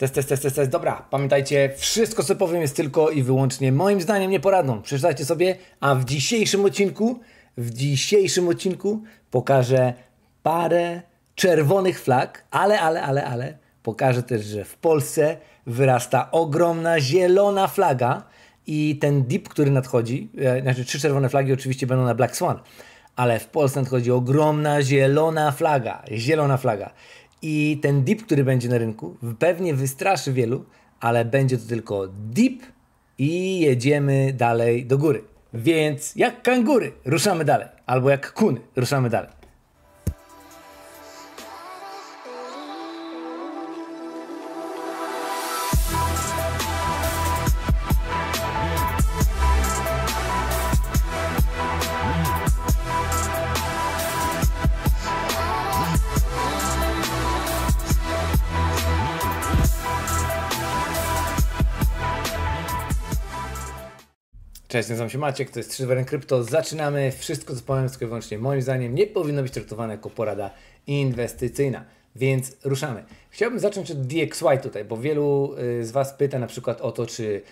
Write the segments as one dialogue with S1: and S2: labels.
S1: Test, test, test, test, test. Dobra, pamiętajcie, wszystko co powiem jest tylko i wyłącznie moim zdaniem nieporadną. Przeczytajcie sobie, a w dzisiejszym odcinku, w dzisiejszym odcinku pokażę parę czerwonych flag, ale, ale, ale, ale pokażę też, że w Polsce wyrasta ogromna zielona flaga i ten dip, który nadchodzi, e, znaczy trzy czerwone flagi oczywiście będą na Black Swan, ale w Polsce nadchodzi ogromna zielona flaga, zielona flaga. I ten dip, który będzie na rynku, pewnie wystraszy wielu, ale będzie to tylko dip i jedziemy dalej do góry. Więc jak kangury, ruszamy dalej. Albo jak kuny, ruszamy dalej. Cześć, nazywam się Maciek, to jest 321 Krypto. Zaczynamy. Wszystko, co powiem, tylko i wyłącznie moim zdaniem, nie powinno być traktowane jako porada inwestycyjna. Więc ruszamy. Chciałbym zacząć od DXY tutaj, bo wielu y, z Was pyta na przykład o to, czy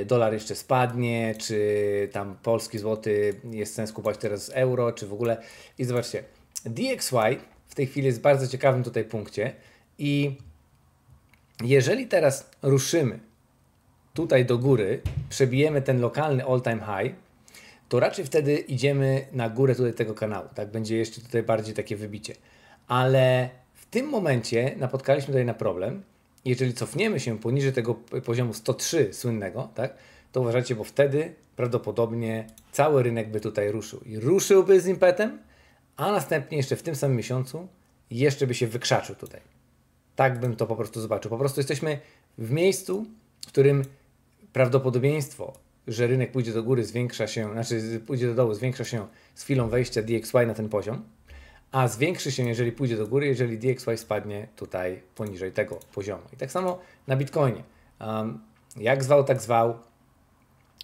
S1: y, dolar jeszcze spadnie, czy tam polski złoty jest sens kupować teraz euro, czy w ogóle. I zobaczcie, DXY w tej chwili jest w bardzo ciekawym tutaj punkcie i jeżeli teraz ruszymy tutaj do góry, przebijemy ten lokalny all time high, to raczej wtedy idziemy na górę tutaj tego kanału, tak? Będzie jeszcze tutaj bardziej takie wybicie. Ale w tym momencie napotkaliśmy tutaj na problem. Jeżeli cofniemy się poniżej tego poziomu 103 słynnego, tak? To uważajcie, bo wtedy prawdopodobnie cały rynek by tutaj ruszył. I ruszyłby z impetem, a następnie jeszcze w tym samym miesiącu jeszcze by się wykrzaczył tutaj. Tak bym to po prostu zobaczył. Po prostu jesteśmy w miejscu, w którym prawdopodobieństwo, że rynek pójdzie do góry, zwiększa się, znaczy pójdzie do dołu, zwiększa się z chwilą wejścia DXY na ten poziom, a zwiększy się, jeżeli pójdzie do góry, jeżeli DXY spadnie tutaj poniżej tego poziomu. I tak samo na Bitcoinie. Um, jak zwał, tak zwał.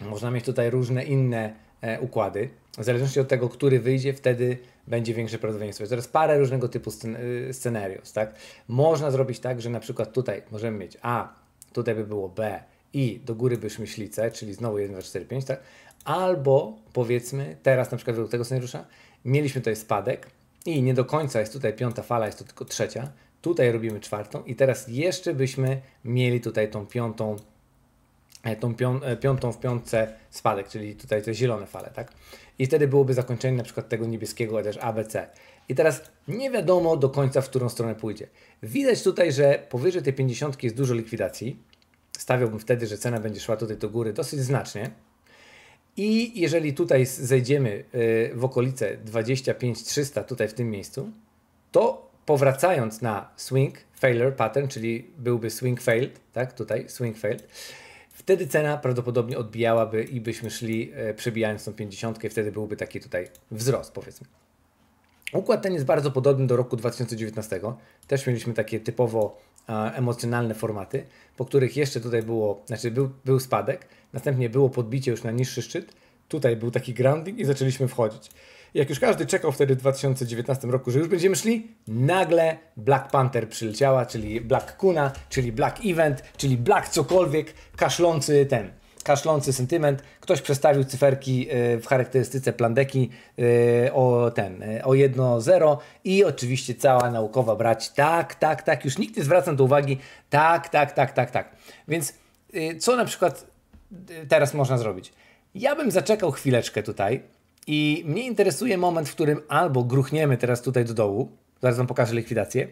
S1: Można mieć tutaj różne inne e, układy. W zależności od tego, który wyjdzie, wtedy będzie większe prawdopodobieństwo. Jest teraz parę różnego typu e, scenariusz, tak? Można zrobić tak, że na przykład tutaj możemy mieć A, tutaj by było B, i do góry byśmy ślicę, czyli znowu 1, 2, 4, 5, tak? Albo powiedzmy, teraz na przykład według tego scenariusza, mieliśmy tutaj spadek i nie do końca jest tutaj piąta fala, jest to tylko trzecia. Tutaj robimy czwartą i teraz jeszcze byśmy mieli tutaj tą piątą, e, tą e, piątą w piątce spadek, czyli tutaj te zielone fale, tak? I wtedy byłoby zakończenie na przykład tego niebieskiego, też ABC. I teraz nie wiadomo do końca, w którą stronę pójdzie. Widać tutaj, że powyżej tej 50 jest dużo likwidacji, stawiałbym wtedy, że cena będzie szła tutaj do góry dosyć znacznie. I jeżeli tutaj zejdziemy y, w okolice 25-300, tutaj w tym miejscu, to powracając na swing failure pattern, czyli byłby swing failed, tak, tutaj swing failed, wtedy cena prawdopodobnie odbijałaby i byśmy szli e, przebijając tą 50 wtedy byłby taki tutaj wzrost, powiedzmy. Układ ten jest bardzo podobny do roku 2019. Też mieliśmy takie typowo emocjonalne formaty, po których jeszcze tutaj było, znaczy był, był spadek, następnie było podbicie już na niższy szczyt, tutaj był taki grounding i zaczęliśmy wchodzić. Jak już każdy czekał wtedy w 2019 roku, że już będziemy szli, nagle Black Panther przyleciała, czyli Black Kuna, czyli Black Event, czyli Black cokolwiek, kaszlący ten kaszlący sentyment, ktoś przestawił cyferki e, w charakterystyce plandeki e, o ten, e, o 1.0 i oczywiście cała naukowa brać, tak, tak, tak, już nikt nie zwraca do uwagi, tak, tak, tak, tak, tak. Więc co na przykład teraz można zrobić? Ja bym zaczekał chwileczkę tutaj i mnie interesuje moment, w którym albo gruchniemy teraz tutaj do dołu, zaraz Wam pokażę likwidację,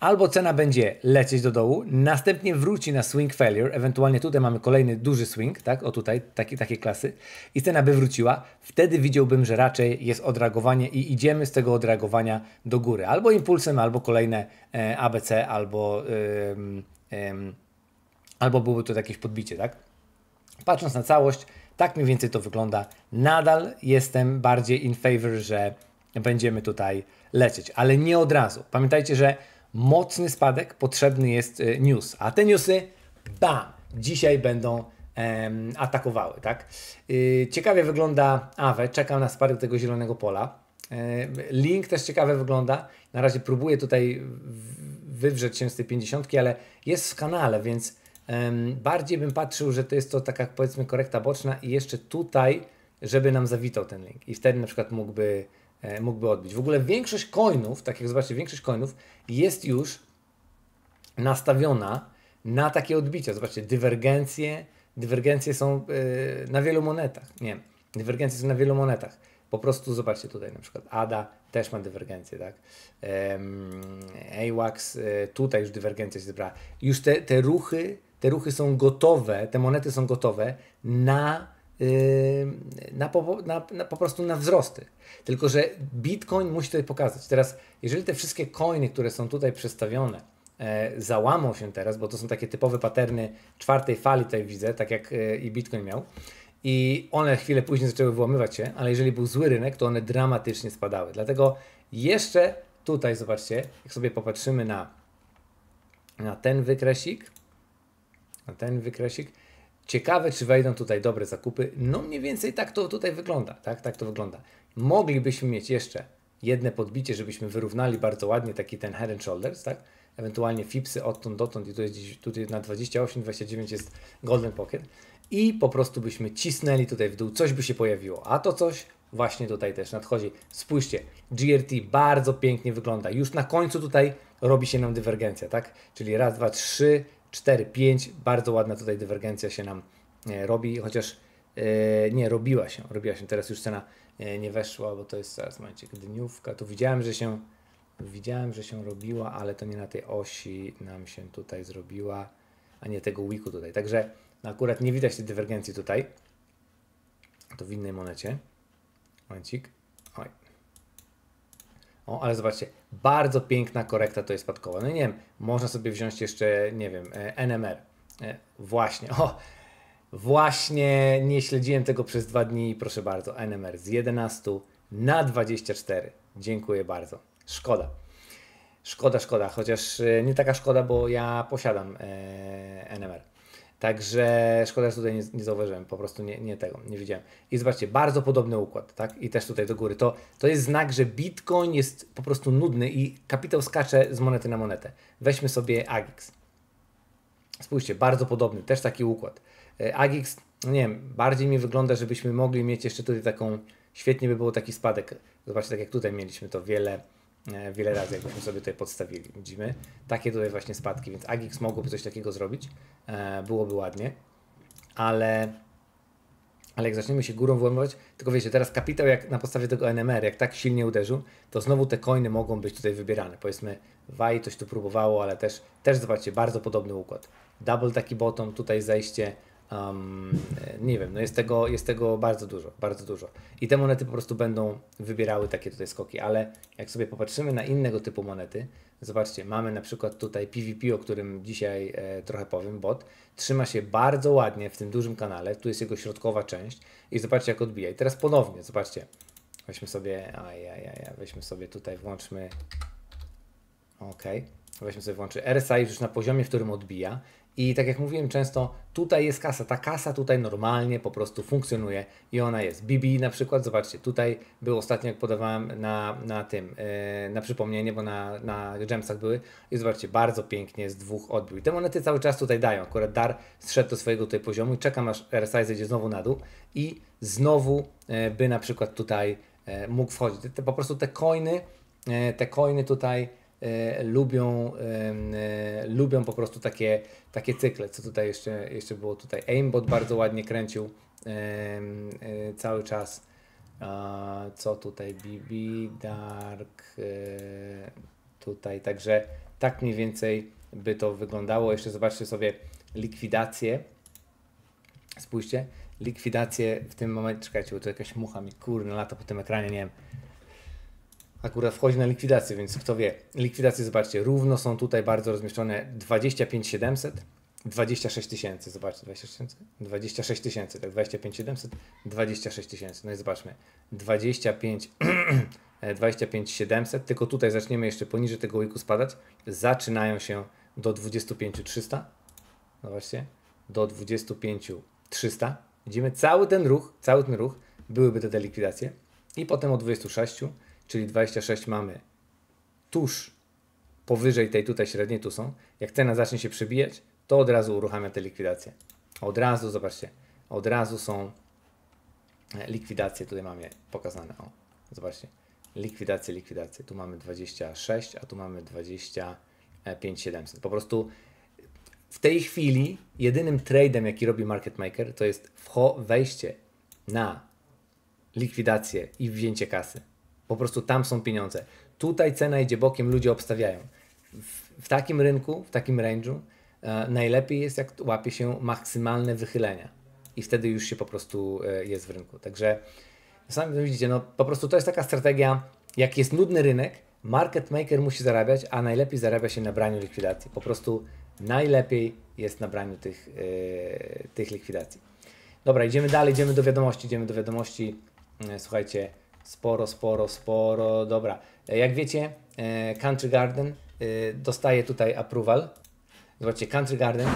S1: Albo cena będzie lecieć do dołu, następnie wróci na swing failure, ewentualnie tutaj mamy kolejny duży swing, tak, o tutaj, taki, klasy, i cena by wróciła, wtedy widziałbym, że raczej jest odreagowanie i idziemy z tego odreagowania do góry, albo impulsem, albo kolejne e, ABC, albo, y, y, albo byłoby to jakieś podbicie, tak. Patrząc na całość, tak mniej więcej to wygląda. Nadal jestem bardziej in favor, że będziemy tutaj lecieć, ale nie od razu. Pamiętajcie, że mocny spadek, potrzebny jest y, news. A te newsy, bam, dzisiaj będą em, atakowały. Tak? Yy, ciekawie wygląda Awe, czekam na spadek tego zielonego pola. Yy, Link też ciekawie wygląda. Na razie próbuję tutaj wywrzeć się z tej 50, ale jest w kanale, więc em, bardziej bym patrzył, że to jest to taka powiedzmy korekta boczna i jeszcze tutaj, żeby nam zawitał ten link. I wtedy na przykład mógłby E, mógłby odbić. W ogóle większość coinów, tak jak zobaczcie, większość coinów jest już nastawiona na takie odbicia. Zobaczcie, dywergencje, dywergencje są yy, na wielu monetach. Nie, dywergencje są na wielu monetach. Po prostu zobaczcie tutaj na przykład ADA też ma dywergencję, tak? Um, AWAX e, tutaj już dywergencja się zebrała. Już te, te ruchy, te ruchy są gotowe, te monety są gotowe na na po, na, na, po prostu na wzrosty. Tylko, że Bitcoin musi tutaj pokazać. Teraz, jeżeli te wszystkie coiny, które są tutaj przedstawione, e, załamą się teraz, bo to są takie typowe paterny czwartej fali, tutaj widzę, tak jak e, i Bitcoin miał, i one chwilę później zaczęły wyłamywać się, ale jeżeli był zły rynek, to one dramatycznie spadały. Dlatego jeszcze tutaj, zobaczcie, jak sobie popatrzymy na, na ten wykresik, na ten wykresik, Ciekawe, czy wejdą tutaj dobre zakupy. No mniej więcej tak to tutaj wygląda. Tak, tak to wygląda. Moglibyśmy mieć jeszcze jedne podbicie, żebyśmy wyrównali bardzo ładnie taki ten head and shoulders, tak? Ewentualnie fipsy odtąd dotąd i tutaj, tutaj na 28-29 jest golden pocket. I po prostu byśmy cisnęli tutaj w dół, coś by się pojawiło. A to coś właśnie tutaj też nadchodzi. Spójrzcie, GRT bardzo pięknie wygląda. Już na końcu tutaj robi się nam dywergencja, tak? Czyli raz, dwa, trzy, 4, 5. Bardzo ładna tutaj dywergencja się nam e, robi, chociaż e, nie, robiła się, robiła się. Teraz już cena e, nie weszła, bo to jest zaraz momencie dniówka. Tu widziałem, że się widziałem, że się robiła, ale to nie na tej osi nam się tutaj zrobiła, a nie tego wiku tutaj. Także akurat nie widać tej dywergencji tutaj. To w innej monecie. Momencik. O, ale zobaczcie, bardzo piękna korekta to jest spadkowa. No nie wiem, można sobie wziąć jeszcze, nie wiem, e, NMR. E, właśnie, o, właśnie nie śledziłem tego przez dwa dni, proszę bardzo, NMR z 11 na 24. Dziękuję bardzo. Szkoda. Szkoda, szkoda, chociaż e, nie taka szkoda, bo ja posiadam NMR. Także szkoda, że tutaj nie, nie zauważyłem, po prostu nie, nie, tego, nie widziałem. I zobaczcie, bardzo podobny układ, tak? I też tutaj do góry. To, to jest znak, że Bitcoin jest po prostu nudny i kapitał skacze z monety na monetę. Weźmy sobie AGIX. Spójrzcie, bardzo podobny, też taki układ. E, AGIX, no nie wiem, bardziej mi wygląda, żebyśmy mogli mieć jeszcze tutaj taką, świetnie by było taki spadek. Zobaczcie, tak jak tutaj mieliśmy to wiele, E, wiele razy, jakbyśmy sobie tutaj podstawili. Widzimy takie tutaj właśnie spadki, więc Agix mogłoby coś takiego zrobić, e, byłoby ładnie, ale, ale jak zaczniemy się górą włamywać, tylko wiecie, teraz kapitał jak na podstawie tego NMR, jak tak silnie uderzył, to znowu te coiny mogą być tutaj wybierane. Powiedzmy, Waj coś tu próbowało, ale też, też zobaczcie, bardzo podobny układ. Double taki bottom, tutaj zejście, Um, nie wiem, no jest tego, jest tego bardzo dużo, bardzo dużo. I te monety po prostu będą wybierały takie tutaj skoki, ale jak sobie popatrzymy na innego typu monety, zobaczcie, mamy na przykład tutaj PvP, o którym dzisiaj e, trochę powiem, bot, trzyma się bardzo ładnie w tym dużym kanale, tu jest jego środkowa część i zobaczcie jak odbija. I teraz ponownie, zobaczcie, weźmy sobie, ajajaj, weźmy sobie tutaj, włączmy, ok, weźmy sobie, włączy RSI już na poziomie, w którym odbija i tak jak mówiłem często, tutaj jest kasa. Ta kasa tutaj normalnie po prostu funkcjonuje i ona jest. BB na przykład, zobaczcie, tutaj był ostatnio, jak podawałem na, na tym, yy, na przypomnienie, bo na, na gemsach były. I zobaczcie, bardzo pięknie z dwóch odbił. I te monety cały czas tutaj dają. Akurat dar zszedł do swojego tutaj poziomu i czekam aż RSI zejdzie znowu na dół i znowu yy, by na przykład tutaj yy, mógł wchodzić. Te, te, po prostu te coiny, te coiny tutaj E, lubią, e, lubią po prostu takie, takie cykle, co tutaj jeszcze, jeszcze było tutaj. Aimbot bardzo ładnie kręcił e, cały czas. Co tutaj? BB, Dark, tutaj, także tak mniej więcej by to wyglądało. Jeszcze zobaczcie sobie likwidację. Spójrzcie, likwidację w tym momencie. Czekajcie, bo tu jakaś mucha mi kurna lata po tym ekranie, nie wiem akurat wchodzi na likwidację, więc kto wie, likwidacje zobaczcie, równo są tutaj bardzo rozmieszczone 25700, 700, 26 tysięcy, zobaczcie, 26 tysięcy, tak, 25700, 700, 26 tysięcy, no i zobaczmy, 25, 25 tylko tutaj zaczniemy jeszcze poniżej tego ujku spadać, zaczynają się do 25300, 300, zobaczcie, do 25300, widzimy cały ten ruch, cały ten ruch, byłyby te likwidacje i potem o 26 czyli 26 mamy tuż powyżej tej tutaj średniej, tu są. Jak cena zacznie się przebijać, to od razu uruchamia te likwidacje. Od razu, zobaczcie, od razu są e, likwidacje, tutaj mamy pokazane, o, zobaczcie, likwidacje, likwidacje. Tu mamy 26, a tu mamy 25700. Po prostu w tej chwili jedynym tradem, jaki robi market maker, to jest wejście na likwidację i wzięcie kasy. Po prostu tam są pieniądze. Tutaj cena idzie bokiem, ludzie obstawiają. W, w takim rynku, w takim range'u e, najlepiej jest, jak łapie się maksymalne wychylenia i wtedy już się po prostu e, jest w rynku. Także sami widzicie, no po prostu to jest taka strategia, jak jest nudny rynek, market maker musi zarabiać, a najlepiej zarabia się na braniu likwidacji. Po prostu najlepiej jest na braniu tych, e, tych likwidacji. Dobra, idziemy dalej, idziemy do wiadomości, idziemy do wiadomości. E, słuchajcie, Sporo, sporo, sporo. Dobra. Jak wiecie, e, Country Garden e, dostaje tutaj approval. Zobaczcie, Country Garden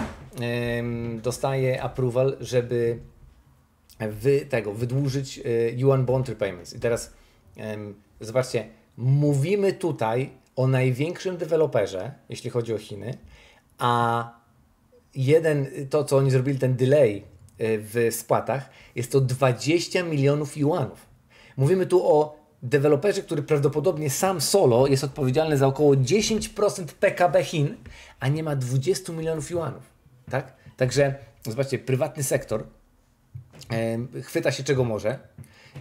S1: dostaje approval, żeby wy, tego, wydłużyć e, Yuan Bond Repayments. I teraz zobaczcie, mówimy tutaj o największym deweloperze, jeśli chodzi o Chiny, a jeden, to co oni zrobili, ten delay w spłatach, jest to 20 milionów juanów. Mówimy tu o deweloperze, który prawdopodobnie sam solo jest odpowiedzialny za około 10% PKB Chin, a nie ma 20 milionów yuanów. Tak? Także zobaczcie, prywatny sektor e, chwyta się czego może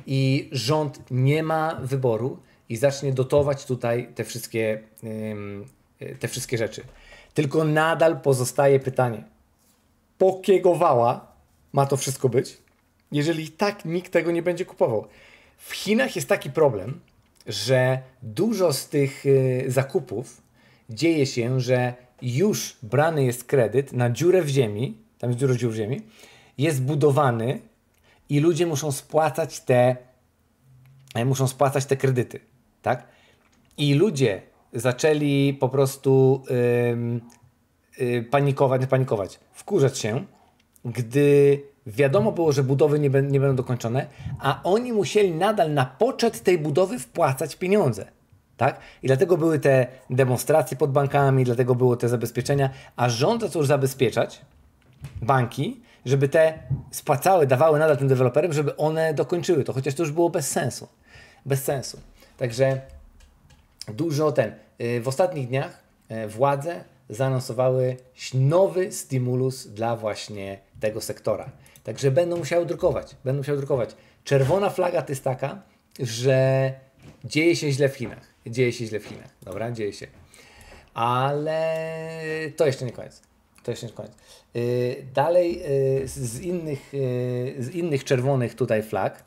S1: i rząd nie ma wyboru i zacznie dotować tutaj te wszystkie, e, te wszystkie rzeczy. Tylko nadal pozostaje pytanie, po kiego wała ma to wszystko być, jeżeli tak nikt tego nie będzie kupował? W Chinach jest taki problem, że dużo z tych y, zakupów dzieje się, że już brany jest kredyt na dziurę w ziemi, tam jest dziura dziur w ziemi, jest budowany i ludzie muszą spłacać te e, muszą spłacać te kredyty, tak? I ludzie zaczęli po prostu yy, yy, panikować, nie panikować, wkurzać się, gdy Wiadomo było, że budowy nie, nie będą dokończone, a oni musieli nadal na poczet tej budowy wpłacać pieniądze. Tak? I dlatego były te demonstracje pod bankami, dlatego były te zabezpieczenia, a rząd zaczął zabezpieczać banki, żeby te spłacały, dawały nadal tym deweloperom, żeby one dokończyły to, chociaż to już było bez sensu. Bez sensu. Także dużo ten. Y, w ostatnich dniach y, władze zaanonsowały nowy stymulus dla właśnie tego sektora. Także będą musiały drukować. Będą musiały drukować. Czerwona flaga to jest taka, że dzieje się źle w Chinach. Dzieje się źle w Chinach. Dobra, dzieje się. Ale to jeszcze nie koniec. To jeszcze nie koniec. Yy, dalej yy, z, innych, yy, z innych czerwonych tutaj flag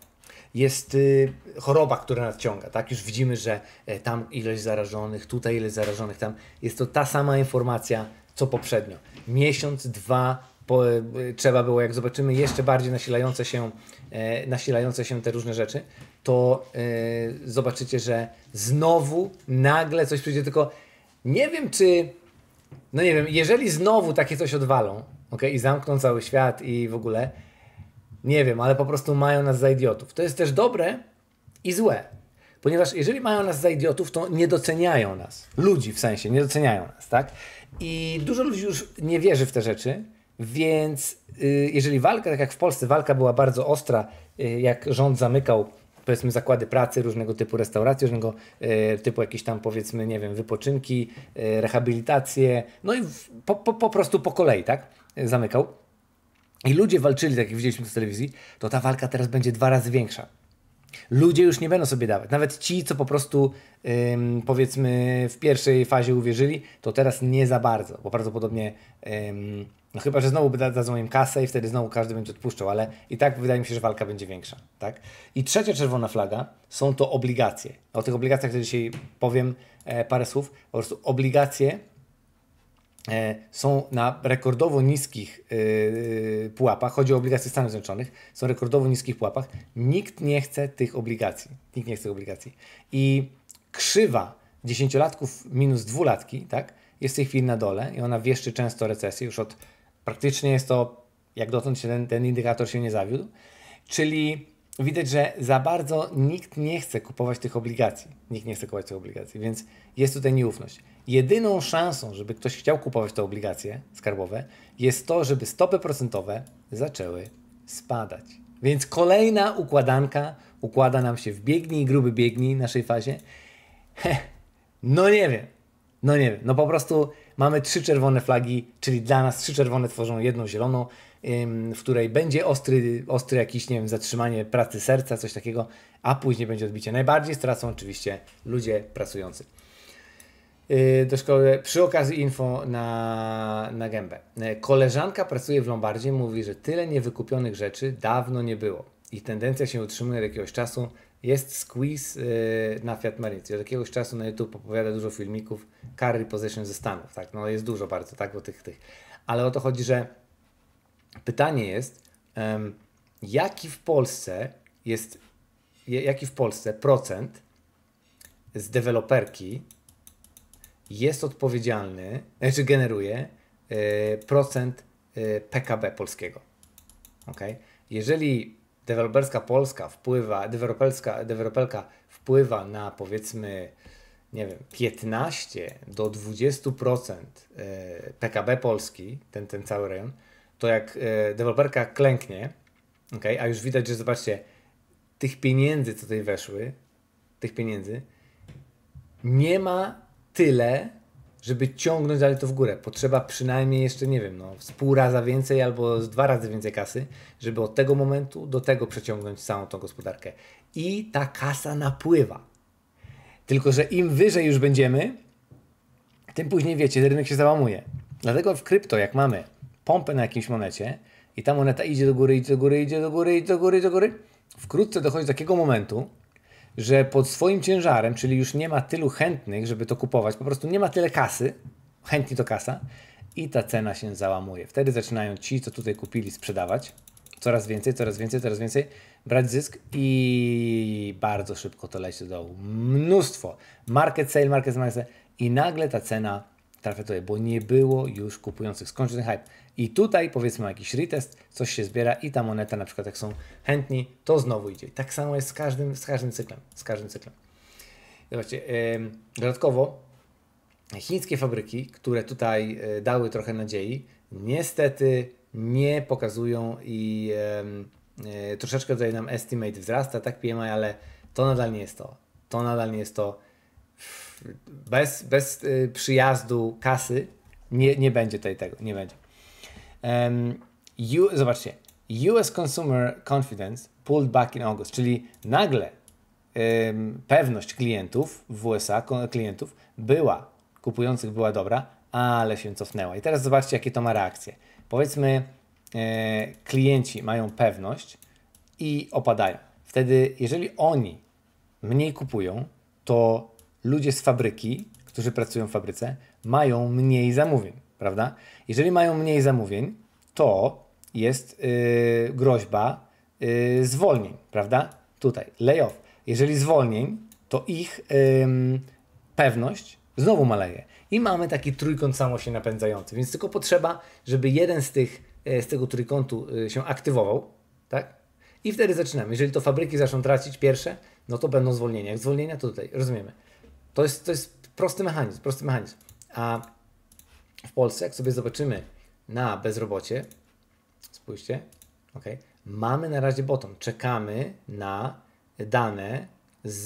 S1: jest y, choroba, która nadciąga. Tak? Już widzimy, że e, tam ilość zarażonych, tutaj ilość zarażonych, tam jest to ta sama informacja co poprzednio. Miesiąc, dwa, bo, e, trzeba było, jak zobaczymy jeszcze bardziej nasilające się, e, nasilające się te różne rzeczy, to e, zobaczycie, że znowu nagle coś przyjdzie, tylko nie wiem czy, no nie wiem, jeżeli znowu takie coś odwalą, ok, i zamkną cały świat i w ogóle, nie wiem, ale po prostu mają nas za idiotów. To jest też dobre i złe, ponieważ jeżeli mają nas za idiotów, to nie doceniają nas. Ludzi w sensie, nie doceniają nas, tak? I dużo ludzi już nie wierzy w te rzeczy, więc y, jeżeli walka, tak jak w Polsce, walka była bardzo ostra, y, jak rząd zamykał powiedzmy zakłady pracy, różnego typu restauracje, różnego y, typu jakieś tam powiedzmy, nie wiem, wypoczynki, rehabilitacje, no i po, po, po prostu po kolei, tak? Zamykał. I ludzie walczyli, tak jak widzieliśmy w telewizji, to ta walka teraz będzie dwa razy większa. Ludzie już nie będą sobie dawać. Nawet ci, co po prostu ym, powiedzmy w pierwszej fazie uwierzyli, to teraz nie za bardzo, bo prawdopodobnie ym, no chyba, że znowu dadzą im kasę i wtedy znowu każdy będzie odpuszczał, ale i tak wydaje mi się, że walka będzie większa. Tak? I trzecia czerwona flaga są to obligacje. O tych obligacjach to dzisiaj powiem e, parę słów. Po prostu obligacje e, są na rekordowo niskich e, e, pułapach. Chodzi o obligacje Stanów Zjednoczonych. Są rekordowo niskich pułapach. Nikt nie chce tych obligacji. Nikt nie chce tych obligacji. I krzywa dziesięciolatków minus dwulatki tak, jest w tej chwili na dole i ona wieszczy często recesję już od praktycznie jest to, jak dotąd ten, ten indykator się nie zawiódł, czyli widać, że za bardzo nikt nie chce kupować tych obligacji. Nikt nie chce kupować tych obligacji, więc jest tutaj nieufność. Jedyną szansą, żeby ktoś chciał kupować te obligacje skarbowe, jest to, żeby stopy procentowe zaczęły spadać. Więc kolejna układanka układa nam się w biegnij, gruby biegni naszej fazie. No nie wiem, no nie wiem, no po prostu mamy trzy czerwone flagi, czyli dla nas trzy czerwone tworzą jedną zieloną, w której będzie ostry, ostry jakiś, nie wiem, zatrzymanie pracy serca, coś takiego, a później będzie odbicie. Najbardziej stracą oczywiście ludzie pracujący. Y, do szkoły, przy okazji info na, na gębę. Y, koleżanka pracuje w Lombardzie, mówi, że tyle niewykupionych rzeczy dawno nie było i tendencja się utrzymuje od jakiegoś czasu. Jest squeeze y, na Fiat Mericji. Od jakiegoś czasu na YouTube opowiada dużo filmików carry position ze Stanów. Tak? No jest dużo bardzo, tak? Bo tych, tych. Ale o to chodzi, że pytanie jest, um, jaki w Polsce jest, jaki w Polsce procent z deweloperki jest odpowiedzialny, znaczy generuje y, procent y, PKB polskiego. OK, Jeżeli deweloperska Polska wpływa, deweloperska, deweloperka wpływa na powiedzmy, nie wiem, 15 do 20% PKB e, Polski, ten, ten cały rejon, to jak e, deweloperka klęknie, okay, a już widać, że zobaczcie, tych pieniędzy, co tutaj weszły, tych pieniędzy, nie ma tyle, żeby ciągnąć dalej to w górę. Potrzeba przynajmniej jeszcze, nie wiem, no, z pół raza więcej albo z dwa razy więcej kasy, żeby od tego momentu do tego przeciągnąć całą tą gospodarkę. I ta kasa napływa. Tylko, że im wyżej już będziemy, tym później, wiecie, rynek się załamuje. Dlatego w krypto, jak mamy pompę na jakimś monecie i ta moneta idzie do góry, idzie do góry, idzie do góry, idzie do góry, idzie do góry, wkrótce dochodzi do takiego momentu, że pod swoim ciężarem, czyli już nie ma tylu chętnych, żeby to kupować, po prostu nie ma tyle kasy, chętni to kasa, i ta cena się załamuje. Wtedy zaczynają ci, co tutaj kupili, sprzedawać coraz więcej, coraz więcej, coraz więcej, brać zysk i bardzo szybko to leci do dołu. Mnóstwo. Market sale, market sale, market sale i nagle ta cena trafia tutaj, bo nie było już kupujących. Skończy ten hype. I tutaj powiedzmy jakiś retest, coś się zbiera i ta moneta na przykład jak są chętni, to znowu idzie. Tak samo jest z każdym, z każdym cyklem. Z każdym cyklem. Zobaczcie, yy, dodatkowo chińskie fabryki, które tutaj yy, dały trochę nadziei, niestety nie pokazują i yy, troszeczkę tutaj nam estimate wzrasta, tak PMI, ale to nadal nie jest to. To nadal nie jest to bez, bez y, przyjazdu kasy nie, nie będzie tutaj tego, nie będzie. Um, U, zobaczcie, US Consumer Confidence pulled back in August, czyli nagle um, pewność klientów w USA, klientów była, kupujących była dobra, ale się cofnęła. I teraz zobaczcie, jakie to ma reakcje. Powiedzmy, e, klienci mają pewność i opadają. Wtedy, jeżeli oni mniej kupują, to ludzie z fabryki, którzy pracują w fabryce, mają mniej zamówień, prawda? Jeżeli mają mniej zamówień, to jest yy, groźba yy, zwolnień, prawda? Tutaj, layoff. Jeżeli zwolnień, to ich yy, pewność znowu maleje. I mamy taki trójkąt samo się napędzający, więc tylko potrzeba, żeby jeden z tych, e, z tego trójkątu y, się aktywował, tak? I wtedy zaczynamy. Jeżeli to fabryki zaczną tracić pierwsze, no to będą zwolnienia. Jak zwolnienia, to tutaj, rozumiemy. To jest, to jest prosty mechanizm, prosty mechanizm. A w Polsce, jak sobie zobaczymy na bezrobocie, spójrzcie, ok, mamy na razie bottom, czekamy na dane z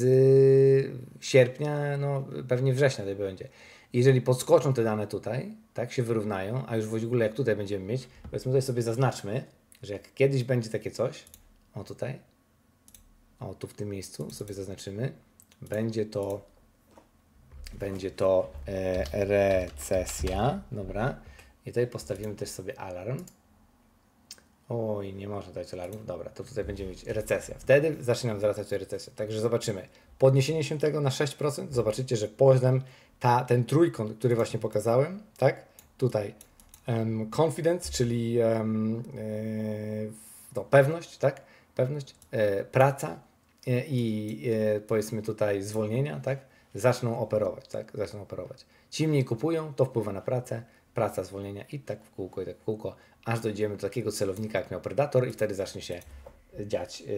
S1: sierpnia, no pewnie września to będzie. Jeżeli podskoczą te dane tutaj, tak się wyrównają, a już w ogóle jak tutaj będziemy mieć, powiedzmy tutaj sobie zaznaczmy, że jak kiedyś będzie takie coś, o tutaj, o tu w tym miejscu sobie zaznaczymy, będzie to będzie to e, recesja, dobra. I tutaj postawimy też sobie alarm. Oj, nie można dać alarmów. Dobra, to tutaj będziemy mieć recesja. Wtedy zacznie nam wzrastać recesję. recesja. Także zobaczymy. Podniesienie się tego na 6%. Zobaczycie, że poziom, ta, ten trójkąt, który właśnie pokazałem, tak? Tutaj um, confidence, czyli um, no, pewność, tak? Pewność, e, praca e, i powiedzmy tutaj zwolnienia, tak? zaczną operować, tak? Zaczną operować. Ci mniej kupują, to wpływa na pracę, praca, zwolnienia i tak w kółko, i tak w kółko, aż dojdziemy do takiego celownika, jak miał Predator i wtedy zacznie się e, dziać yy,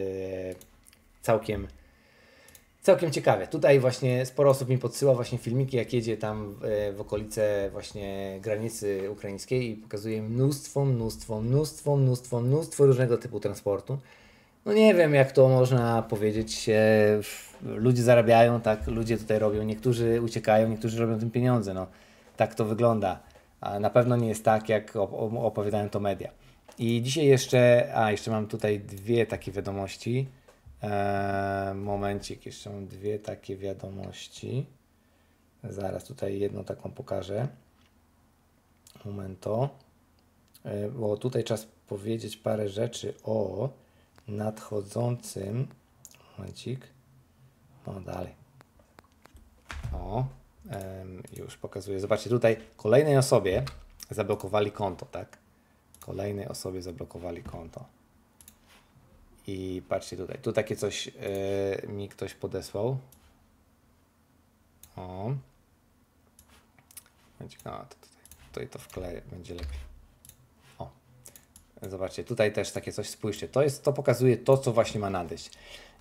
S1: całkiem całkiem ciekawie. Tutaj właśnie sporo osób mi podsyła właśnie filmiki, jak jedzie tam w, e, w okolice właśnie granicy ukraińskiej i pokazuje mnóstwo, mnóstwo, mnóstwo, mnóstwo, mnóstwo różnego typu transportu no nie wiem, jak to można powiedzieć. E, ludzie zarabiają, tak, ludzie tutaj robią. Niektórzy uciekają, niektórzy robią tym pieniądze. No, tak to wygląda. A na pewno nie jest tak, jak opowiadają to media. I dzisiaj jeszcze, a jeszcze mam tutaj dwie takie wiadomości. Eee, momencik, jeszcze mam dwie takie wiadomości. Zaraz tutaj jedną taką pokażę. Momento. Eee, bo tutaj czas powiedzieć parę rzeczy o nadchodzącym, momencik, no dalej, o, już pokazuję, zobaczcie tutaj kolejnej osobie zablokowali konto, tak, kolejnej osobie zablokowali konto. I patrzcie tutaj, tu takie coś yy, mi ktoś podesłał. O. Będzie, no, to tutaj, tutaj to wkleję, będzie lepiej. Zobaczcie, tutaj też takie coś, spójrzcie, to, jest, to pokazuje to, co właśnie ma nadejść.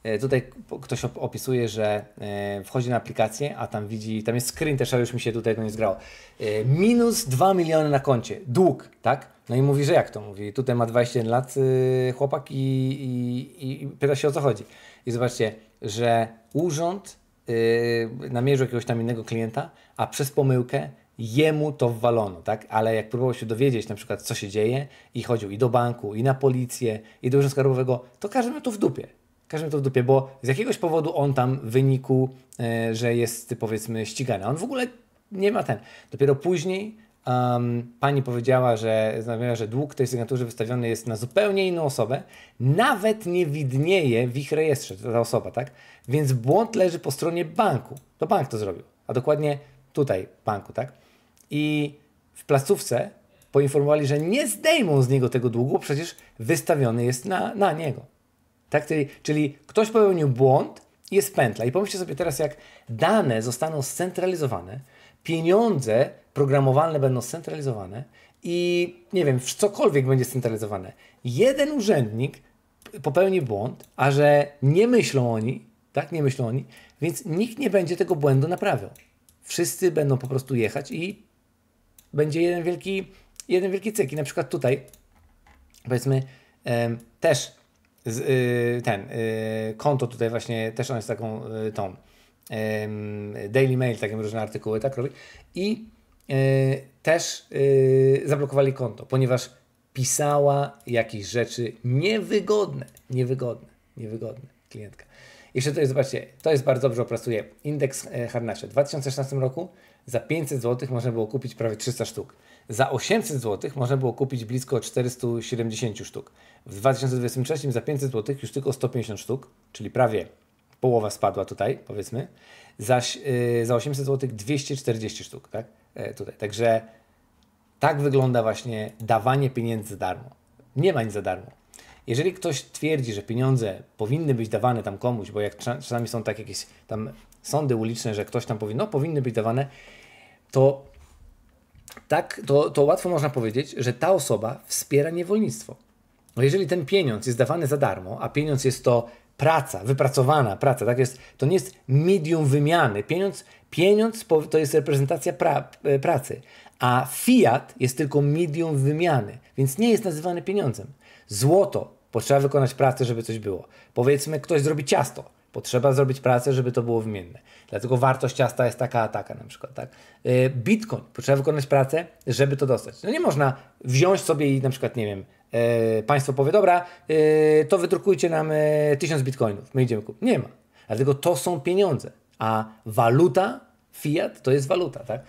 S1: E, tutaj ktoś opisuje, że e, wchodzi na aplikację, a tam widzi, tam jest screen też, ale już mi się tutaj to nie zgrało. E, minus 2 miliony na koncie, dług, tak? No i mówi, że jak to? Mówi, tutaj ma 21 lat y, chłopak i, i, i pyta się o co chodzi. I zobaczcie, że urząd y, namierzył jakiegoś tam innego klienta, a przez pomyłkę jemu to wwalono, tak? Ale jak próbował się dowiedzieć na przykład, co się dzieje i chodził i do banku, i na policję, i do urzędu skarbowego, to każdy miał to w dupie. Każdy to w dupie, bo z jakiegoś powodu on tam wynikł, wyniku, e, że jest powiedzmy ścigany. On w ogóle nie ma ten. Dopiero później um, pani powiedziała, że, że dług tej sygnaturze wystawiony jest na zupełnie inną osobę, nawet nie widnieje w ich rejestrze ta osoba, tak? Więc błąd leży po stronie banku. To bank to zrobił, a dokładnie tutaj banku, tak? i w placówce poinformowali, że nie zdejmą z niego tego długu, przecież wystawiony jest na, na niego. Tak? Czyli, czyli ktoś popełnił błąd, jest pętla. I pomyślcie sobie teraz, jak dane zostaną scentralizowane, pieniądze programowalne będą scentralizowane i nie wiem, cokolwiek będzie scentralizowane. Jeden urzędnik popełni błąd, a że nie myślą oni, tak, nie myślą oni, więc nikt nie będzie tego błędu naprawiał. Wszyscy będą po prostu jechać i będzie jeden wielki, jeden wielki cyk. I na przykład tutaj, powiedzmy, też z, y, ten y, konto tutaj właśnie też on jest taką y, tą Daily Mail, takie różne artykuły, tak robi. I y, też y, zablokowali konto, ponieważ pisała jakieś rzeczy niewygodne, niewygodne, niewygodne klientka. Jeszcze tutaj zobaczcie, to jest bardzo dobrze opracuje. Indeks e, Harnasia w 2016 roku za 500 zł można było kupić prawie 300 sztuk. Za 800 zł można było kupić blisko 470 sztuk. W 2023 za 500 zł już tylko 150 sztuk, czyli prawie połowa spadła tutaj, powiedzmy. Zaś yy, za 800 zł 240 sztuk, tak? Yy, tutaj. Także tak wygląda właśnie dawanie pieniędzy za darmo. Nie ma nic za darmo. Jeżeli ktoś twierdzi, że pieniądze powinny być dawane tam komuś, bo jak czasami są tak jakieś tam sądy uliczne, że ktoś tam powie, no powinny być dawane, to tak, to, to łatwo można powiedzieć, że ta osoba wspiera niewolnictwo. Bo jeżeli ten pieniądz jest dawany za darmo, a pieniądz jest to praca, wypracowana praca, tak jest, to nie jest medium wymiany. Pieniądz, pieniądz to jest reprezentacja pra, e, pracy, a fiat jest tylko medium wymiany, więc nie jest nazywany pieniądzem. Złoto, potrzeba wykonać pracę, żeby coś było. Powiedzmy, ktoś zrobi ciasto, Potrzeba zrobić pracę, żeby to było wymienne. Dlatego wartość ciasta jest taka, a taka na przykład. Tak? Y, Bitcoin. Potrzeba wykonać pracę, żeby to dostać. No nie można wziąć sobie i na przykład, nie wiem, e, państwo powie, dobra, y, to wydrukujcie nam e, tysiąc bitcoinów, my idziemy kupić. Nie ma. Dlatego to są pieniądze, a waluta, fiat, to jest waluta, tak?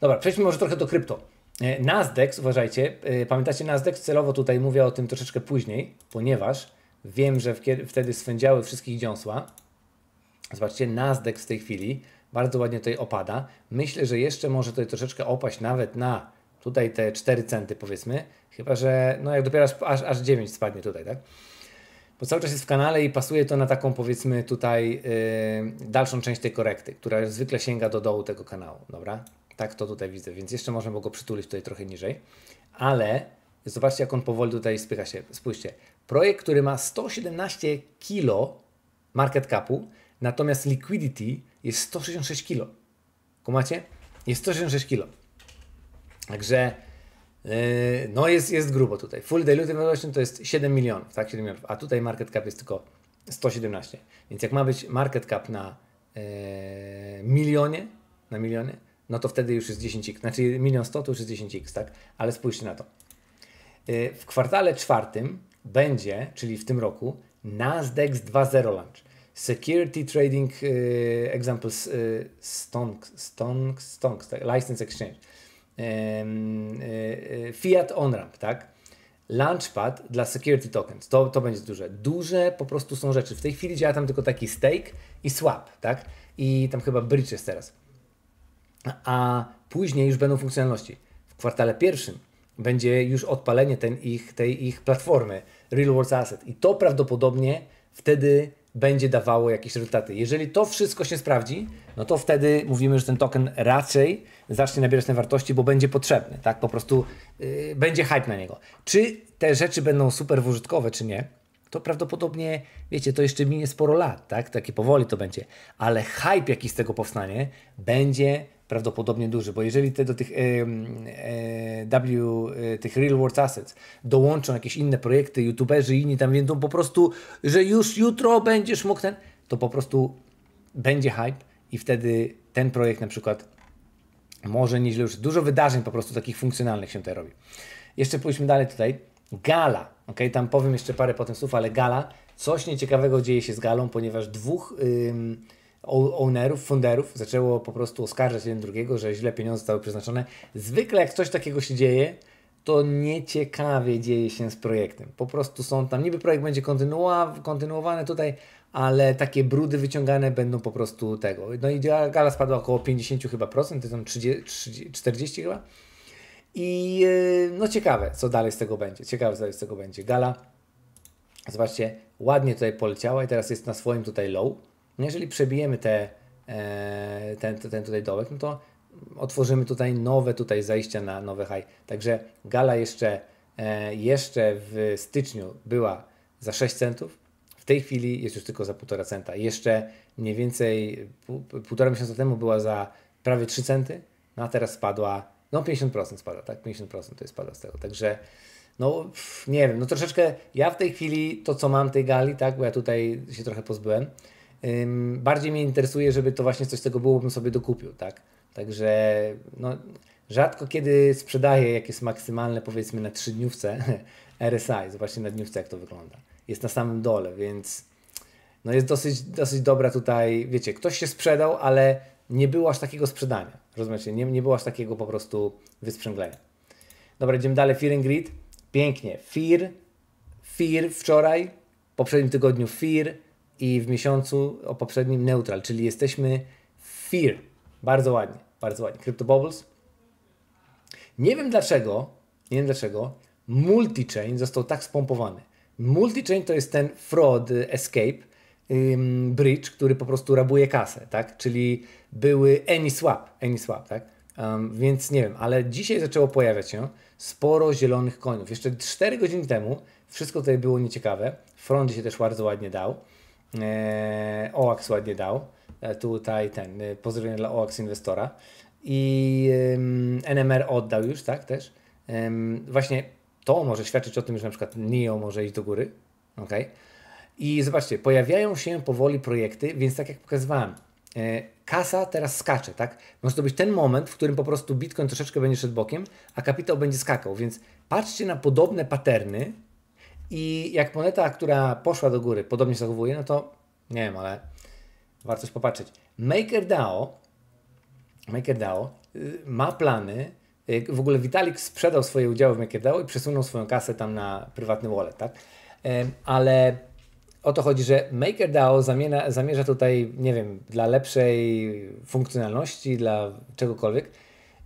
S1: Dobra, przejdźmy może trochę do krypto. E, Nasdaq, uważajcie, pamiętacie Nasdaq, celowo tutaj mówię o tym troszeczkę później, ponieważ wiem, że wtedy swędziały wszystkich dziąsła, Zobaczcie, Nasdaq w tej chwili bardzo ładnie tutaj opada. Myślę, że jeszcze może tutaj troszeczkę opaść nawet na tutaj te 4 centy powiedzmy, chyba że no jak dopiero aż, aż 9 spadnie tutaj, tak? Bo cały czas jest w kanale i pasuje to na taką powiedzmy tutaj yy, dalszą część tej korekty, która zwykle sięga do dołu tego kanału, dobra? Tak to tutaj widzę, więc jeszcze można go przytulić tutaj trochę niżej, ale zobaczcie jak on powoli tutaj spycha się, spójrzcie. Projekt, który ma 117 kilo market capu, Natomiast liquidity jest 166 kg. Kumacie? Jest 166 kg. Także yy, no jest, jest grubo tutaj. Full diluted valuation to jest 7 milionów, tak? 7 milionów. A tutaj market cap jest tylko 117. Więc jak ma być market cap na yy, milionie, na milionie, no to wtedy już jest 10x. Znaczy milion 100 to już jest 10x, tak? Ale spójrzcie na to. Yy, w kwartale czwartym będzie, czyli w tym roku, Nasdaq 2.0 launch. Security Trading y, Examples y, Stonks, Stonks, Stonks, tak, License Exchange, y, y, Fiat OnRamp, tak? Launchpad dla Security Tokens, to, to będzie duże. Duże po prostu są rzeczy. W tej chwili działa tam tylko taki stake i swap, tak? I tam chyba bridge jest teraz. A później już będą funkcjonalności. W kwartale pierwszym będzie już odpalenie ten ich, tej ich platformy Real World Asset i to prawdopodobnie wtedy będzie dawało jakieś rezultaty. Jeżeli to wszystko się sprawdzi, no to wtedy mówimy, że ten token raczej zacznie nabierać te wartości, bo będzie potrzebny, tak? Po prostu yy, będzie hype na niego. Czy te rzeczy będą super użytkowe, czy nie? To prawdopodobnie, wiecie, to jeszcze minie sporo lat, tak? Takie powoli to będzie. Ale hype, jaki z tego powstanie, będzie prawdopodobnie duży, bo jeżeli te do tych e, e, W, e, tych Real World Assets dołączą jakieś inne projekty, youtuberzy i inni tam wiedzą po prostu, że już jutro będziesz mógł ten, to po prostu będzie hype i wtedy ten projekt na przykład może nieźle już, dużo wydarzeń po prostu takich funkcjonalnych się tutaj robi. Jeszcze pójdźmy dalej tutaj. Gala, ok, tam powiem jeszcze parę potem słów, ale gala, coś nieciekawego dzieje się z galą, ponieważ dwóch ownerów, funderów zaczęło po prostu oskarżać jeden drugiego, że źle pieniądze zostały przeznaczone. Zwykle jak coś takiego się dzieje, to nieciekawie dzieje się z projektem. Po prostu są tam, niby projekt będzie kontynuowany tutaj, ale takie brudy wyciągane będą po prostu tego. No i gala spadła około 50 chyba procent, to tam 30, 30, 40 chyba. I e, no ciekawe, co dalej z tego będzie. Ciekawe, co dalej z tego będzie. Gala, zobaczcie, ładnie tutaj poleciała i teraz jest na swoim tutaj low no jeżeli przebijemy te, e, ten, ten tutaj dołek, no to otworzymy tutaj nowe tutaj zejścia na nowe high. Także gala jeszcze, e, jeszcze w styczniu była za 6 centów, w tej chwili jest już tylko za 1,5 centa. Jeszcze mniej więcej półtora miesiąca temu była za prawie 3 centy, no a teraz spadła, no 50% spada, tak? 50% to jest spada z tego. Także no nie wiem, no troszeczkę ja w tej chwili to co mam tej gali, tak, bo ja tutaj się trochę pozbyłem, bardziej mnie interesuje, żeby to właśnie coś z tego było, bym sobie dokupił, tak? Także no, rzadko kiedy sprzedaję jakieś maksymalne, powiedzmy na trzydniówce RSI, zobaczcie na dniówce jak to wygląda. Jest na samym dole, więc no jest dosyć, dosyć dobra tutaj, wiecie, ktoś się sprzedał, ale nie było aż takiego sprzedania, rozumiecie, nie, nie było aż takiego po prostu wysprzęglenia. Dobra, idziemy dalej, Fear and Greed, pięknie, Fear, Fear wczoraj, w poprzednim tygodniu Fear, i w miesiącu o poprzednim neutral, czyli jesteśmy fear. Bardzo ładnie, bardzo ładnie. Crypto Bubbles. Nie wiem dlaczego, nie wiem dlaczego, multi-chain został tak spompowany. Multi-chain to jest ten fraud y, escape, ym, bridge, który po prostu rabuje kasę, tak? Czyli były AnySwap, AnySwap, tak? Um, więc nie wiem, ale dzisiaj zaczęło pojawiać się sporo zielonych coinów. Jeszcze 4 godziny temu wszystko tutaj było nieciekawe. Front się też bardzo ładnie dał. E, OAX ładnie dał. E, tutaj ten, e, pozdrowienia dla OAX inwestora. I NMR oddał już, tak, też. Właśnie to może świadczyć o tym, że na przykład NIO może iść do góry. Okay? I zobaczcie, pojawiają się powoli projekty, więc tak jak pokazywałem, kasa teraz skacze, tak? Może to być ten moment, w którym po prostu Bitcoin troszeczkę będzie szedł bokiem, a kapitał będzie skakał, więc patrzcie na podobne paterny, i jak moneta, która poszła do góry, podobnie zachowuje, no to nie wiem, ale warto popatrzeć. MakerDAO, MakerDAO y, ma plany. Y, w ogóle Vitalik sprzedał swoje udziały w MakerDAO i przesunął swoją kasę tam na prywatny wallet, tak? Ale o to chodzi, że MakerDAO zamienia, zamierza tutaj, nie wiem, dla lepszej funkcjonalności, dla czegokolwiek,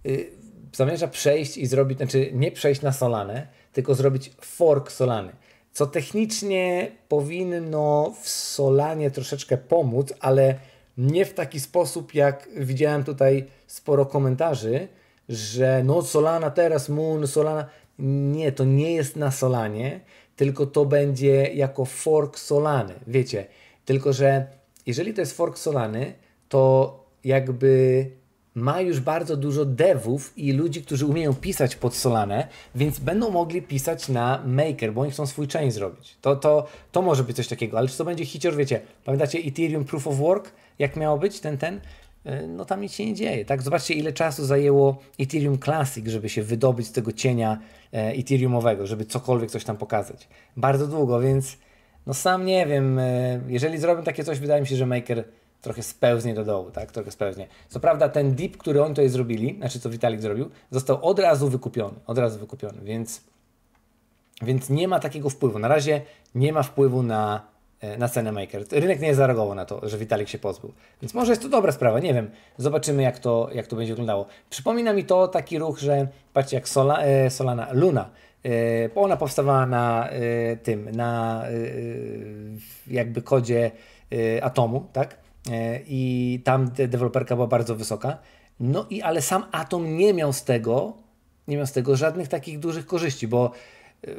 S1: y, zamierza przejść i zrobić, znaczy nie przejść na Solanę, tylko zrobić fork Solany co technicznie powinno w Solanie troszeczkę pomóc, ale nie w taki sposób, jak widziałem tutaj sporo komentarzy, że no Solana teraz, Moon, Solana. Nie, to nie jest na Solanie, tylko to będzie jako fork Solany. Wiecie, tylko że jeżeli to jest fork Solany, to jakby ma już bardzo dużo devów i ludzi, którzy umieją pisać pod Solanę, więc będą mogli pisać na Maker, bo oni chcą swój chain zrobić. To, to, to może być coś takiego, ale czy to będzie hicior, wiecie, pamiętacie Ethereum Proof of Work, jak miało być ten, ten? E, no tam nic się nie dzieje, tak? Zobaczcie, ile czasu zajęło Ethereum Classic, żeby się wydobyć z tego cienia e, Ethereumowego, żeby cokolwiek coś tam pokazać. Bardzo długo, więc no sam nie wiem, e, jeżeli zrobią takie coś, wydaje mi się, że Maker trochę spełznie do dołu, tak? Trochę spełznie. Co prawda ten dip, który oni tutaj zrobili, znaczy co Vitalik zrobił, został od razu wykupiony, od razu wykupiony, więc, więc nie ma takiego wpływu. Na razie nie ma wpływu na, e, na cenę maker. Rynek nie zareagował na to, że Vitalik się pozbył. Więc może jest to dobra sprawa, nie wiem. Zobaczymy jak to, jak to będzie wyglądało. Przypomina mi to taki ruch, że patrzcie jak Sola, e, Solana, Luna, e, ona powstawała na e, tym, na e, jakby kodzie e, atomu, tak? E, i tam deweloperka była bardzo wysoka. No i ale sam Atom nie miał z tego, nie miał z tego żadnych takich dużych korzyści, bo e,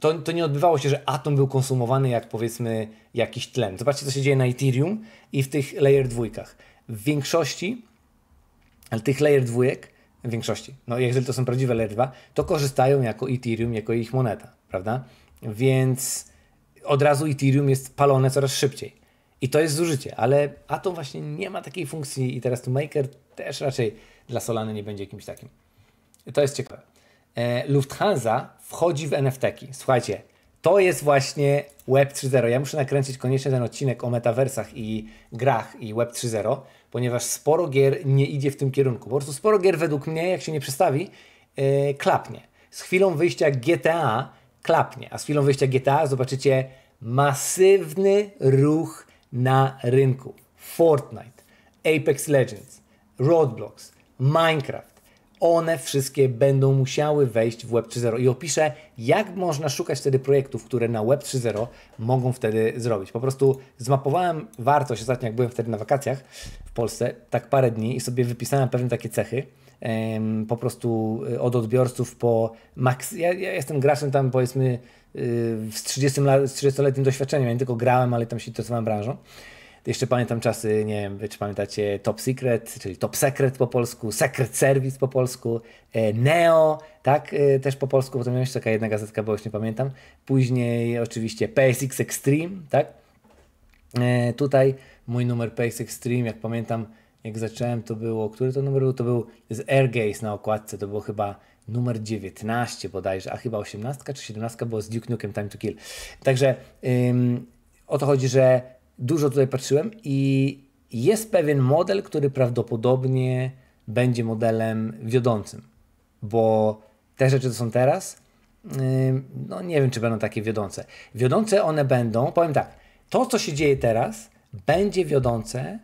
S1: to, to nie odbywało się, że Atom był konsumowany jak powiedzmy jakiś tlen. Zobaczcie, co się dzieje na Ethereum i w tych layer dwójkach. W większości, ale tych layer dwójek, w większości, no jeżeli to są prawdziwe layer 2, to korzystają jako Ethereum, jako ich moneta, prawda? Więc od razu Ethereum jest palone coraz szybciej. I to jest zużycie, ale Atom właśnie nie ma takiej funkcji i teraz tu Maker też raczej dla Solany nie będzie kimś takim. to jest ciekawe. E, Lufthansa wchodzi w NFT-ki. Słuchajcie, to jest właśnie Web 3.0. Ja muszę nakręcić koniecznie ten odcinek o metaversach i grach i Web 3.0, ponieważ sporo gier nie idzie w tym kierunku. Po prostu sporo gier według mnie, jak się nie przestawi, e, klapnie. Z chwilą wyjścia GTA klapnie, a z chwilą wyjścia GTA zobaczycie masywny ruch na rynku. Fortnite, Apex Legends, Roadblocks, Minecraft, one wszystkie będą musiały wejść w Web 3.0 i opiszę, jak można szukać wtedy projektów, które na Web 3.0 mogą wtedy zrobić. Po prostu zmapowałem wartość ostatnio, jak byłem wtedy na wakacjach w Polsce, tak parę dni i sobie wypisałem pewne takie cechy po prostu y, od odbiorców po maks... Ja, ja, jestem graczem tam powiedzmy y, z 30 lat, z 30-letnim doświadczeniem, ja nie tylko grałem, ale tam się interesowałem branżą. Jeszcze pamiętam czasy, nie wiem, czy pamiętacie Top Secret, czyli Top Secret po polsku, Secret Service po polsku, e, Neo, tak, e, też po polsku, potem jeszcze taka jedna gazetka, bo już nie pamiętam. Później oczywiście PSX Extreme, tak. E, tutaj mój numer PSX Extreme, jak pamiętam, jak zacząłem, to było, który to numer był? To był z Airgaze na okładce, to było chyba numer 19 bodajże, a chyba 18 czy 17 było z Duke Nukem Time to Kill. Także ym, o to chodzi, że dużo tutaj patrzyłem i jest pewien model, który prawdopodobnie będzie modelem wiodącym, bo te rzeczy, co są teraz, no nie wiem, czy będą takie wiodące. Wiodące one będą, powiem tak, to, co się dzieje teraz, będzie wiodące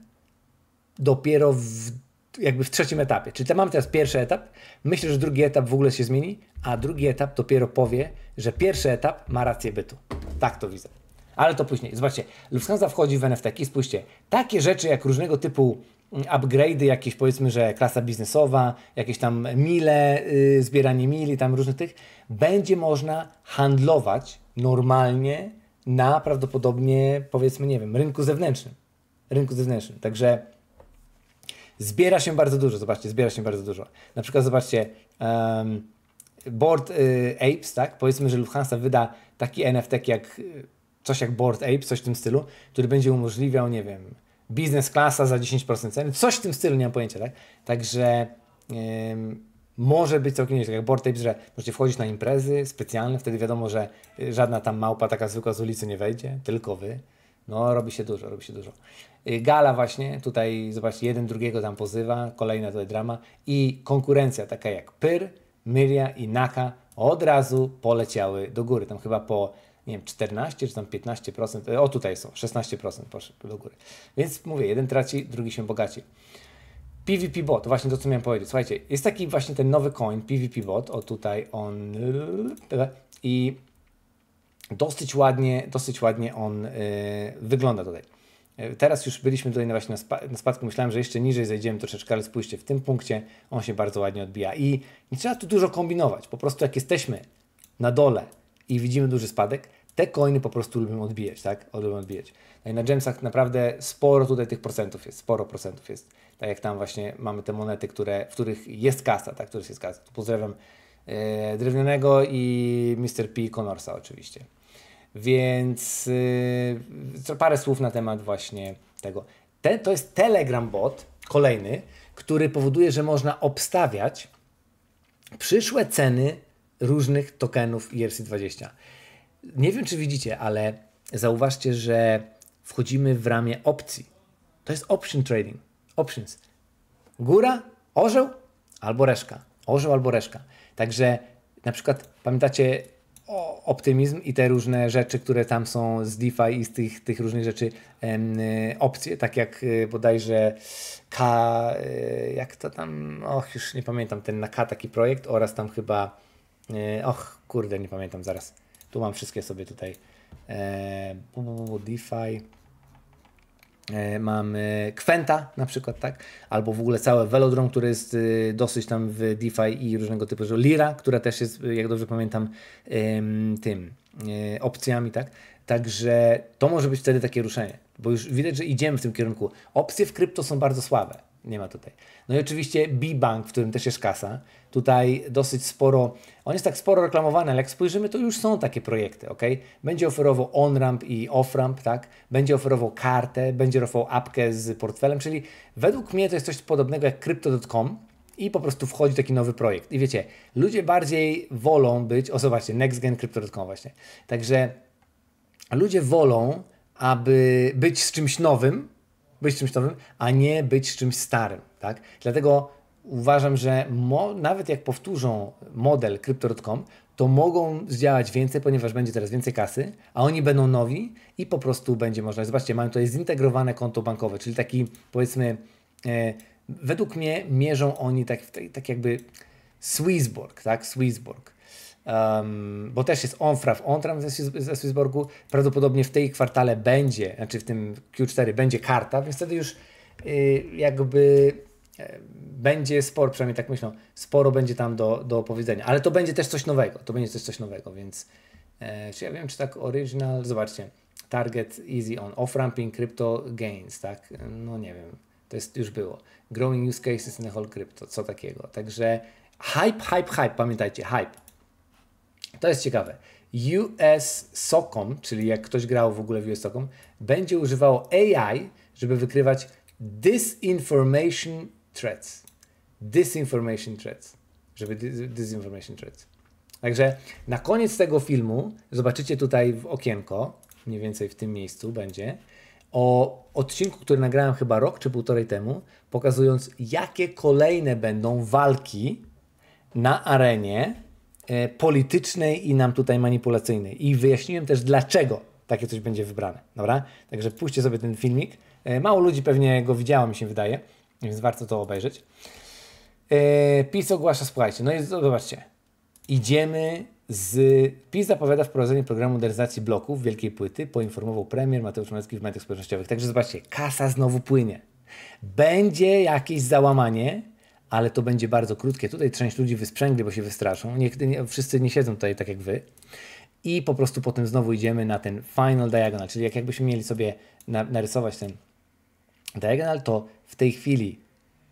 S1: dopiero w, jakby w trzecim etapie. Czyli te, mamy teraz pierwszy etap, myślę, że drugi etap w ogóle się zmieni, a drugi etap dopiero powie, że pierwszy etap ma rację bytu. Tak to widzę. Ale to później. Zobaczcie, Lufthansa wchodzi w NFT i spójrzcie, takie rzeczy jak różnego typu mm, upgrade'y, jakieś powiedzmy, że klasa biznesowa, jakieś tam mile, yy, zbieranie mili, tam różnych tych, będzie można handlować normalnie na prawdopodobnie, powiedzmy, nie wiem, rynku zewnętrznym. Rynku zewnętrznym. Także zbiera się bardzo dużo. Zobaczcie, zbiera się bardzo dużo. Na przykład zobaczcie, um, Board y, Apes, tak? Powiedzmy, że Lufthansa wyda taki NFT jak y, coś jak Board Apes, coś w tym stylu, który będzie umożliwiał, nie wiem, biznes klasa za 10% ceny, coś w tym stylu, nie mam pojęcia, tak? Także może być całkiem nieźle, tak jak Board Apes, że możecie wchodzić na imprezy specjalne, wtedy wiadomo, że y, żadna tam małpa taka zwykła z ulicy nie wejdzie, tylko wy. No, robi się dużo, robi się dużo. Y, gala właśnie, tutaj zobaczcie, jeden drugiego tam pozywa, kolejna tutaj drama i konkurencja taka jak Pyr, Myria i Naka od razu poleciały do góry. Tam chyba po, nie wiem, 14 czy tam 15%, o tutaj są, 16% poszły do góry. Więc mówię, jeden traci, drugi się bogaci. PvP bot, właśnie to co miałem powiedzieć. Słuchajcie, jest taki właśnie ten nowy coin PvP bot, o tutaj on i dosyć ładnie, dosyć ładnie on y, wygląda tutaj. Y, teraz już byliśmy tutaj właśnie na, spadku, myślałem, że jeszcze niżej zejdziemy troszeczkę, ale spójrzcie, w tym punkcie on się bardzo ładnie odbija i nie trzeba tu dużo kombinować, po prostu jak jesteśmy na dole i widzimy duży spadek, te coiny po prostu lubią odbijać, tak? Lubią odbijać. No i na gemsach naprawdę sporo tutaj tych procentów jest, sporo procentów jest. Tak jak tam właśnie mamy te monety, które, w których jest kasa, tak? W których jest kasa. Tu pozdrawiam yy, Drewnianego i Mr. P. conorsa oczywiście. Więc yy, parę słów na temat właśnie tego. Te, to jest Telegram bot, kolejny, który powoduje, że można obstawiać przyszłe ceny różnych tokenów ERC20. Nie wiem, czy widzicie, ale zauważcie, że wchodzimy w ramię opcji. To jest option trading. Options. Góra, orzeł albo reszka. Orzeł albo reszka. Także na przykład pamiętacie optymizm i te różne rzeczy, które tam są z DeFi i z tych, tych różnych rzeczy, e, opcje, tak jak e, bodajże K, e, jak to tam, och, już nie pamiętam, ten na K taki projekt oraz tam chyba, och, kurde, nie pamiętam, zaraz, tu mam wszystkie sobie tutaj, DeFi, E, mamy Kwenta na przykład, tak? Albo w ogóle cały Velodrom, który jest y, dosyć tam w DeFi i różnego typu, że Lira, która też jest, jak dobrze pamiętam, tym e, opcjami, tak? Także to może być wtedy takie ruszenie, bo już widać, że idziemy w tym kierunku. Opcje w krypto są bardzo słabe, nie ma tutaj. No i oczywiście B-Bank, w którym też jest kasa, tutaj dosyć sporo, on jest tak sporo reklamowany, ale jak spojrzymy, to już są takie projekty, ok? Będzie oferował on-ramp i off-ramp, tak? Będzie oferował kartę, będzie oferował apkę z portfelem, czyli według mnie to jest coś podobnego jak crypto.com, i po prostu wchodzi taki nowy projekt. I wiecie, ludzie bardziej wolą być, o zobaczcie, nextgencrypto.com właśnie. Także ludzie wolą, aby być z czymś nowym, być czymś nowym, a nie być z czymś starym, tak? Dlatego uważam, że mo, nawet jak powtórzą model Crypto.com, to mogą zdziałać więcej, ponieważ będzie teraz więcej kasy, a oni będą nowi i po prostu będzie można. Zobaczcie, mają tutaj zintegrowane konto bankowe, czyli taki powiedzmy, e, według mnie mierzą oni tak, tak jakby Swissborg, tak? Swissborg. Um, bo też jest OnFra w OnTram ze, ze Swissborgu. Prawdopodobnie w tej kwartale będzie, znaczy w tym Q4 będzie karta, więc wtedy już y, jakby E, będzie sporo, przynajmniej tak myślę, sporo będzie tam do, do opowiedzenia, ale to będzie też coś nowego, to będzie też coś nowego, więc e, czy ja wiem, czy tak original, zobaczcie, target easy on, off-ramping crypto gains, tak, no nie wiem, to jest, już było, growing use cases in the whole crypto, co takiego, także hype, hype, hype, pamiętajcie, hype, to jest ciekawe, US SOCOM, czyli jak ktoś grał w ogóle w US SOCOM, będzie używało AI, żeby wykrywać disinformation threats. Disinformation threats. Żeby disinformation threats. Także na koniec tego filmu zobaczycie tutaj w okienko, mniej więcej w tym miejscu będzie, o odcinku, który nagrałem chyba rok czy półtorej temu, pokazując jakie kolejne będą walki na arenie e, politycznej i nam tutaj manipulacyjnej. I wyjaśniłem też dlaczego takie coś będzie wybrane, dobra? Także pójście sobie ten filmik. E, mało ludzi pewnie go widziało, mi się wydaje więc warto to obejrzeć. Yy, PiS ogłasza, słuchajcie, no i zobaczcie. Idziemy z... PiS zapowiada wprowadzenie programu modernizacji bloków Wielkiej Płyty, poinformował premier Mateusz Morawiecki w mediach społecznościowych. Także zobaczcie, kasa znowu płynie. Będzie jakieś załamanie, ale to będzie bardzo krótkie. Tutaj część ludzi wysprzęgli, bo się wystraszą. Nie, nie, wszyscy nie siedzą tutaj tak jak wy. I po prostu potem znowu idziemy na ten final diagonal, czyli jak jakbyśmy mieli sobie na, narysować ten diagonal, to w tej chwili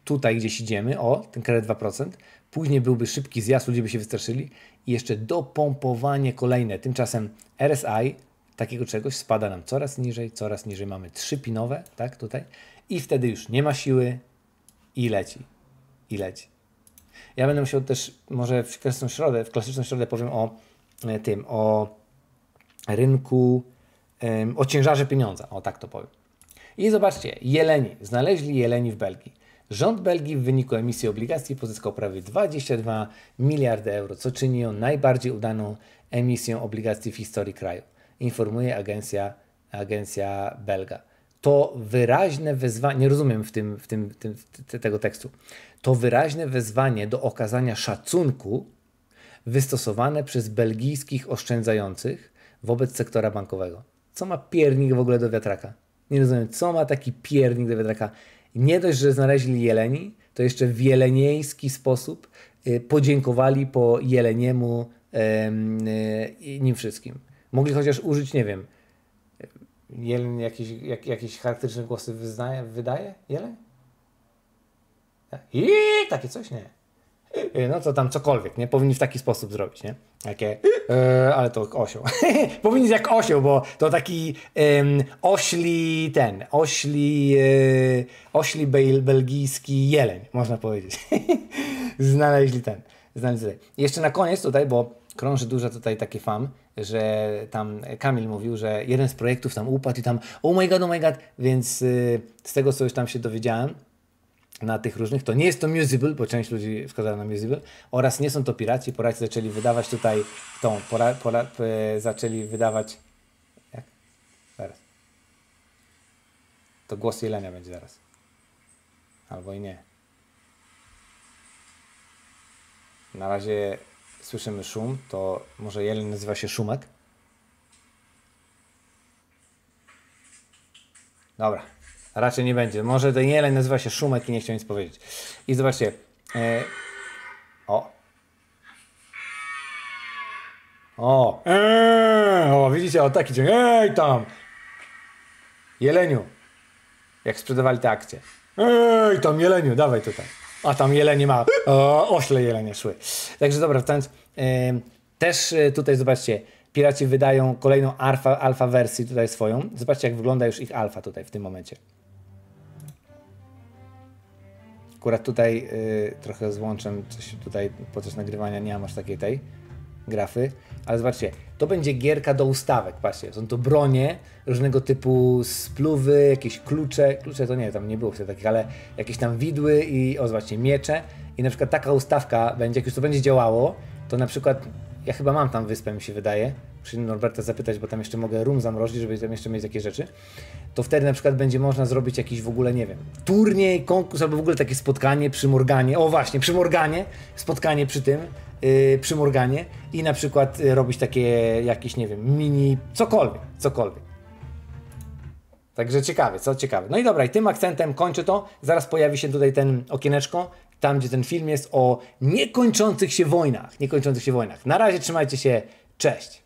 S1: tutaj gdzieś idziemy, o, ten kredyt 2%, później byłby szybki zjazd, ludzie by się wystraszyli i jeszcze dopompowanie kolejne. Tymczasem RSI takiego czegoś spada nam coraz niżej, coraz niżej mamy trzy pinowe, tak, tutaj i wtedy już nie ma siły i leci, i leci. Ja będę musiał też, może w klasyczną środę, w klasyczną środę powiem o e, tym, o rynku, o ciężarze pieniądza, o tak to powiem. I zobaczcie, jeleni. Znaleźli jeleni w Belgii. Rząd Belgii w wyniku emisji obligacji pozyskał prawie 22 miliardy euro, co czyni ją najbardziej udaną emisją obligacji w historii kraju, informuje agencja, agencja belga. To wyraźne wezwanie, nie rozumiem w tym, w tym, w tym tego tekstu, to wyraźne wezwanie do okazania szacunku wystosowane przez belgijskich oszczędzających wobec sektora bankowego. Co ma piernik w ogóle do wiatraka? Nie rozumiem, co ma taki piernik do wiatraka. Nie dość, że znaleźli jeleni, to jeszcze w jelenejski sposób y, podziękowali po jeleniemu y, nim wszystkim. Mogli chociaż użyć, nie wiem, jeleń jakieś, jak, jakieś charakterystyczne głosy wyznaje, wydaje? Jeleń? Tak? I takie coś? Nie. Y, no to tam cokolwiek, nie? Powinni w taki sposób zrobić, nie? Takie, e, ale to osioł. Powinien być jak osioł, bo to taki yy, ośli ten, ośli, yy, ośli bel, belgijski jeleń, można powiedzieć. znaleźli ten, znaleźli tutaj. Jeszcze na koniec tutaj, bo krąży dużo tutaj taki fam, że tam Kamil mówił, że jeden z projektów tam upadł i tam oh my god, oh my god, więc e, z tego co już tam się dowiedziałem, na tych różnych, to nie jest to musical, bo część ludzi wskazała na musical, oraz nie są to piraci, Poraci zaczęli wydawać tutaj tą, pora, pora, e, zaczęli wydawać, jak? Zaraz. To głos Jelenia będzie zaraz. Albo i nie. Na razie słyszymy szum, to może Jelen nazywa się szumek. Dobra, Raczej nie będzie. Może ten jeleń nazywa się Szumek i nie chciał nic powiedzieć. I zobaczcie. E... O. O. Eee, o, widzicie, o taki dzień, Ej, tam. Jeleniu. Jak sprzedawali te akcje. Ej, tam jeleniu, dawaj tutaj. A tam jelenie ma. O, ośle jelenie szły. Także dobra, wracając. E... Też e, tutaj zobaczcie. Piraci wydają kolejną alfa, alfa wersję tutaj swoją. Zobaczcie, jak wygląda już ich alfa tutaj w tym momencie. Akurat tutaj y, trochę złączem coś tutaj podczas nagrywania nie mam aż takiej tej grafy, ale zobaczcie, to będzie gierka do ustawek, patrzcie, są to bronie różnego typu spluwy, jakieś klucze, klucze to nie, tam nie było wtedy takich, ale jakieś tam widły i o zobaczcie, miecze i na przykład taka ustawka będzie, jak już to będzie działało, to na przykład, ja chyba mam tam wyspę mi się wydaje, przy Norberta zapytać, bo tam jeszcze mogę rum zamrozić, żeby tam jeszcze mieć takie rzeczy, to wtedy na przykład będzie można zrobić jakiś w ogóle, nie wiem, turniej, konkurs albo w ogóle takie spotkanie przy Morganie, o właśnie, przy Morganie, spotkanie przy tym, yy, przy Morganie i na przykład y, robić takie jakieś, nie wiem, mini, cokolwiek, cokolwiek. Także ciekawe, co ciekawe. No i dobra, i tym akcentem kończę to. Zaraz pojawi się tutaj ten okieneczko, tam gdzie ten film jest o niekończących się wojnach. Niekończących się wojnach. Na razie trzymajcie się. Cześć.